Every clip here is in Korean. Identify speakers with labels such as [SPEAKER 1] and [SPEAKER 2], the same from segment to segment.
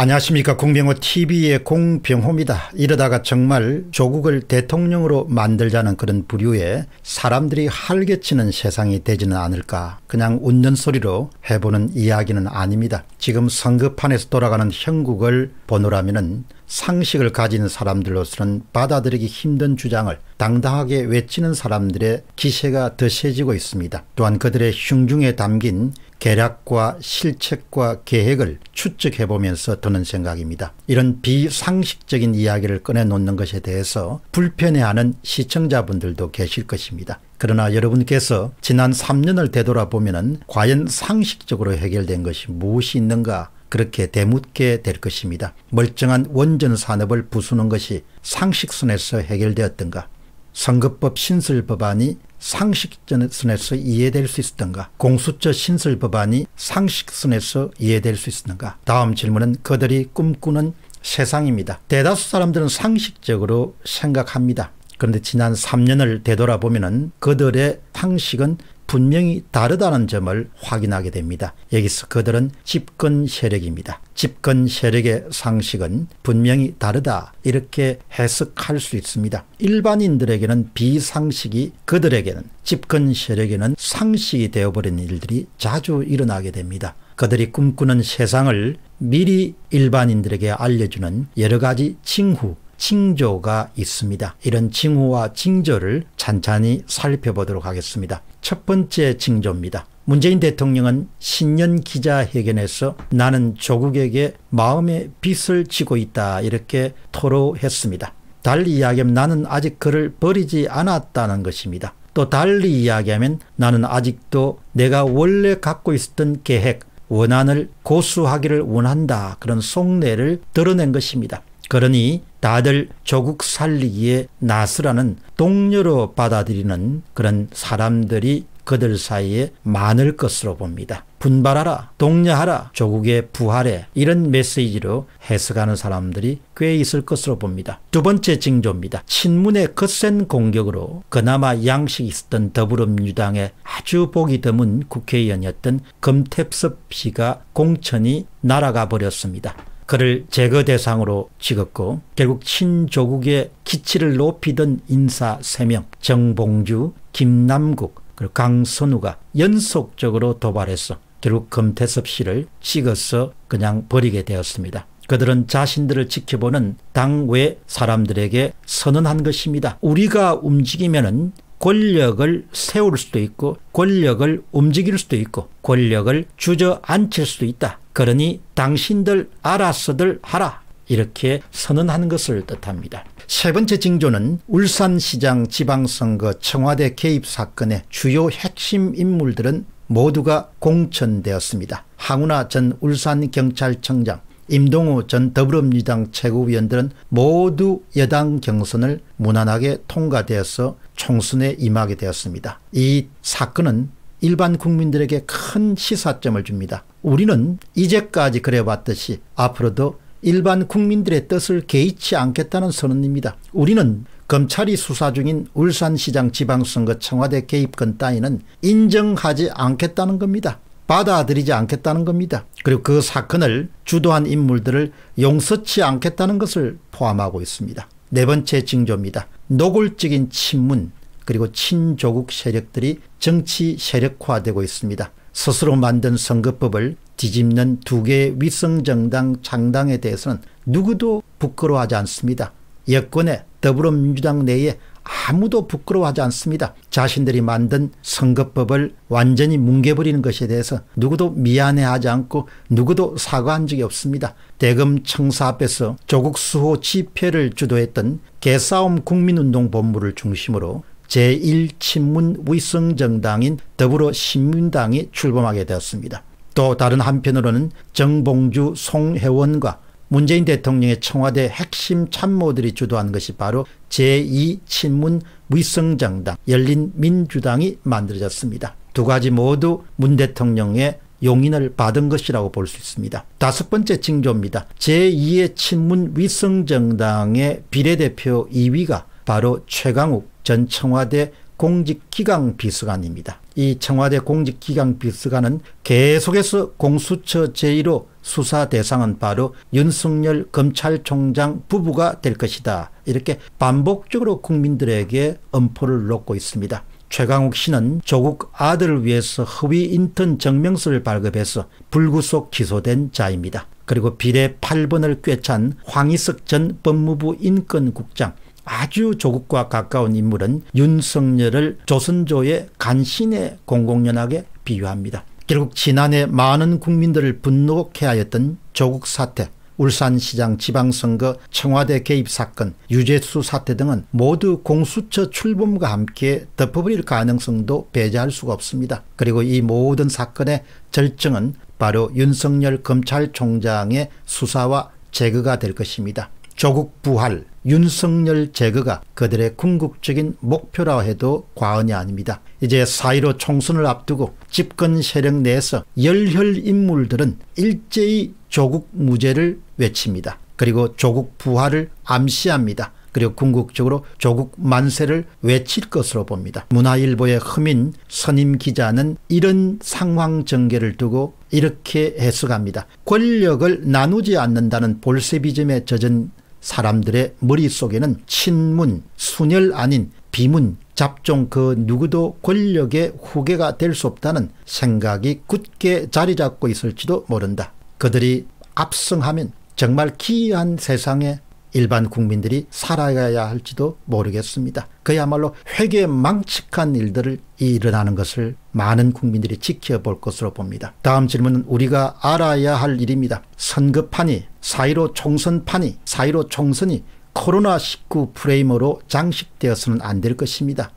[SPEAKER 1] 안녕하십니까 공병호 TV의 공병호입니다. 이러다가 정말 조국을 대통령으로 만들자는 그런 부류의 사람들이 할개치는 세상이 되지는 않을까 그냥 웃는 소리로 해보는 이야기는 아닙니다. 지금 선거판에서 돌아가는 형국을 보노라면 상식을 가진 사람들로서는 받아들이기 힘든 주장을 당당하게 외치는 사람들의 기세가 더 세지고 있습니다. 또한 그들의 흉중에 담긴 계략과 실책과 계획을 추측해 보면서 드는 생각입니다. 이런 비상식적인 이야기를 꺼내놓는 것에 대해서 불편해하는 시청자분들도 계실 것입니다. 그러나 여러분께서 지난 3년을 되돌아보면 과연 상식적으로 해결된 것이 무엇이 있는가 그렇게 대묻게 될 것입니다. 멀쩡한 원전 산업을 부수는 것이 상식선에서 해결되었던가 선거법 신설 법안이 상식선에서 이해될 수 있었던가? 공수처 신설 법안이 상식선에서 이해될 수 있었는가? 다음 질문은 그들이 꿈꾸는 세상입니다. 대다수 사람들은 상식적으로 생각합니다. 그런데 지난 3년을 되돌아보면 그들의 상식은 분명히 다르다는 점을 확인하게 됩니다. 여기서 그들은 집권 세력입니다. 집권 세력의 상식은 분명히 다르다 이렇게 해석할 수 있습니다. 일반인들에게는 비상식이 그들에게는 집권 세력에는 상식이 되어버린 일들이 자주 일어나게 됩니다. 그들이 꿈꾸는 세상을 미리 일반인들에게 알려주는 여러 가지 칭후 칭조가 있습니다. 이런 칭호와 칭조를 찬찬히 살펴보도록 하겠습니다. 첫 번째 칭조입니다. 문재인 대통령은 신년 기자회견에서 나는 조국에게 마음의 빚을 지고 있다 이렇게 토로했습니다. 달리 이야기하면 나는 아직 그를 버리지 않았다는 것입니다. 또 달리 이야기하면 나는 아직도 내가 원래 갖고 있었던 계획, 원한을 고수하기를 원한다. 그런 속내를 드러낸 것입니다. 그러니 다들 조국 살리기에 나스라는 동료로 받아들이는 그런 사람들이 그들 사이에 많을 것으로 봅니다. 분발하라, 독려하라, 조국의 부활에 이런 메시지로 해석하는 사람들이 꽤 있을 것으로 봅니다. 두 번째 징조입니다. 친문의 거센 공격으로 그나마 양식이 있었던 더불어민주당의 아주 보기 드문 국회의원이었던 금태섭 씨가 공천이 날아가 버렸습니다. 그를 제거 대상으로 찍었고 결국 친조국의 기치를 높이던 인사 3명 정봉주, 김남국, 그리고 강선우가 연속적으로 도발했어 결국 검태섭 씨를 찍어서 그냥 버리게 되었습니다. 그들은 자신들을 지켜보는 당외 사람들에게 선언한 것입니다. 우리가 움직이면은 권력을 세울 수도 있고 권력을 움직일 수도 있고 권력을 주저앉힐 수도 있다. 그러니 당신들 알아서들 하라. 이렇게 선언하는 것을 뜻합니다. 세 번째 징조는 울산시장 지방선거 청와대 개입 사건의 주요 핵심 인물들은 모두가 공천되었습니다. 항우나 전 울산경찰청장, 임동우 전 더불어민주당 최고위원들은 모두 여당 경선을 무난하게 통과되어서 총선에 임하게 되었습니다. 이 사건은 일반 국민들에게 큰 시사점을 줍니다. 우리는 이제까지 그래봤듯이 앞으로도 일반 국민들의 뜻을 개의치 않겠다는 선언입니다. 우리는 검찰이 수사 중인 울산시장 지방선거 청와대 개입권 따위는 인정하지 않겠다는 겁니다. 받아들이지 않겠다는 겁니다. 그리고 그 사건을 주도한 인물들을 용서치 않겠다는 것을 포함하고 있습니다. 네 번째 징조입니다. 노골적인 친문, 그리고 친조국 세력들이 정치 세력화되고 있습니다. 스스로 만든 선거법을 뒤집는 두 개의 위성정당 장당에 대해서는 누구도 부끄러워하지 않습니다. 여권의 더불어민주당 내에 아무도 부끄러워하지 않습니다. 자신들이 만든 선거법을 완전히 뭉개버리는 것에 대해서 누구도 미안해하지 않고 누구도 사과한 적이 없습니다. 대검 청사 앞에서 조국 수호 집회를 주도했던 개싸움 국민운동 본부를 중심으로 제1친문 위성정당인 더불어신민당이 출범하게 되었습니다. 또 다른 한편으로는 정봉주 송혜원과 문재인 대통령의 청와대 핵심 참모들이 주도한 것이 바로 제2친문 위성정당 열린민주당이 만들어졌습니다. 두 가지 모두 문 대통령의 용인을 받은 것이라고 볼 수 있습니다. 다섯 번째 징조입니다. 제2의 친문 위성정당의 비례대표 2위가 바로 최강욱 전 청와대 공직기강 비서관입니다. 이 청와대 공직기강 비서관은 계속해서 공수처 제1호 수사 대상은 바로 윤석열 검찰총장 부부가 될 것이다. 이렇게 반복적으로 국민들에게 엄포를 놓고 있습니다. 최강욱 씨는 조국 아들을 위해서 허위 인턴 증명서를 발급해서 불구속 기소된 자입니다. 그리고 비례 8번을 꿰찬 황희석 전 법무부 인권국장 아주 조국과 가까운 인물은 윤석열을 조선조의 간신의 공공연하게 비유합니다. 결국 지난해 많은 국민들을 분노케 하였던 조국 사태, 울산시장 지방선거 청와대 개입 사건, 유재수 사태 등은 모두 공수처 출범과 함께 덮어버릴 가능성도 배제할 수가 없습니다. 그리고 이 모든 사건의 절정은 바로 윤석열 검찰총장의 수사와 제거가 될 것입니다. 조국 부활, 윤석열 제거가 그들의 궁극적인 목표라 해도 과언이 아닙니다. 이제 4.15 총선을 앞두고 집권 세력 내에서 열혈 인물들은 일제히 조국 무죄를 외칩니다. 그리고 조국 부활을 암시합니다. 그리고 궁극적으로 조국 만세를 외칠 것으로 봅니다. 문화일보의 흠인 선임 기자는 이런 상황 전개를 두고 이렇게 해석합니다. 권력을 나누지 않는다는 볼세비즘에 젖은 사람들의 머릿속에는 친문, 순혈 아닌 비문, 잡종 그 누구도 권력의 후계가 될 수 없다는 생각이 굳게 자리 잡고 있을지도 모른다. 그들이 압승하면 정말 기이한 세상에 일반 국민들이 살아가야 할지도 모르겠습니다. 그야말로 회계 망측한 일들을 일어나는 것을 많은 국민들이 지켜볼 것으로 봅니다. 다음 질문은 우리가 알아야 할 일입니다. 선급하니 4.15 총선판이 4.15 총선이 코로나19 프레임으로 장식되어서는 안 될 것입니다.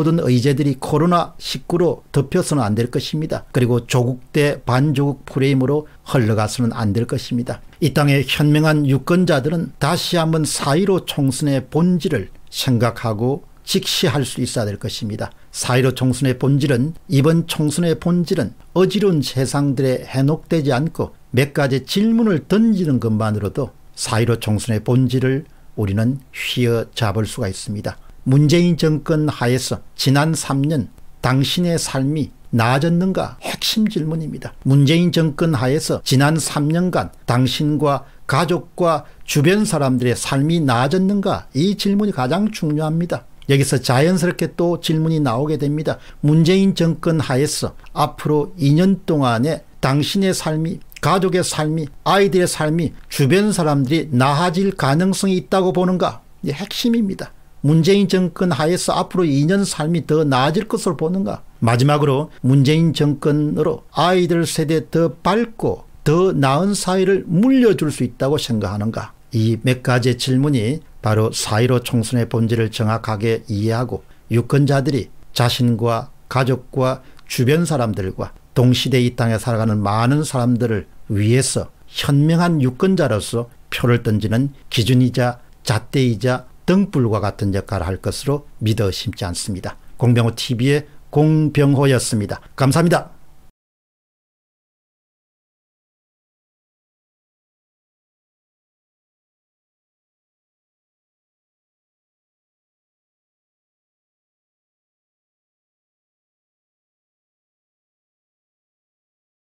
[SPEAKER 1] 모든 의제들이 코로나19로 덮여서는 안 될 것입니다. 그리고 조국 대 반조국 프레임으로 흘러가서는 안 될 것입니다. 이 땅의 현명한 유권자들은 다시 한번 4.15 총선의 본질을 생각하고 직시할 수 있어야 될 것입니다. 사이로 총선의 본질은 이번 총선의 본질은 어지러운 세상들에 해녹되지 않고 몇 가지 질문을 던지는 것만으로도 사이로 총선의 본질을 우리는 휘어잡을 수가 있습니다. 문재인 정권 하에서 지난 3년 당신의 삶이 나아졌는가 핵심 질문입니다. 문재인 정권 하에서 지난 3년간 당신과 가족과 주변 사람들의 삶이 나아졌는가 이 질문이 가장 중요합니다. 여기서 자연스럽게 또 질문이 나오게 됩니다. 문재인 정권 하에서 앞으로 2년 동안에 당신의 삶이 가족의 삶이 아이들의 삶이 주변 사람들이 나아질 가능성이 있다고 보는가? 이게 핵심입니다. 문재인 정권 하에서 앞으로 2년 삶이 더 나아질 것을 보는가? 마지막으로 문재인 정권으로 아이들 세대 더 밝고 더 나은 사회를 물려줄 수 있다고 생각하는가? 이 몇 가지 질문이 바로 사이로 총선의 본질을 정확하게 이해하고 유권자들이 자신과 가족과 주변 사람들과 동시대 이 땅에 살아가는 많은 사람들을 위해서 현명한 유권자로서 표를 던지는 기준이자 잣대이자 등불과 같은 역할을 할 것으로 믿어 심지 않습니다. 공병호 TV의 공병호였습니다. 감사합니다.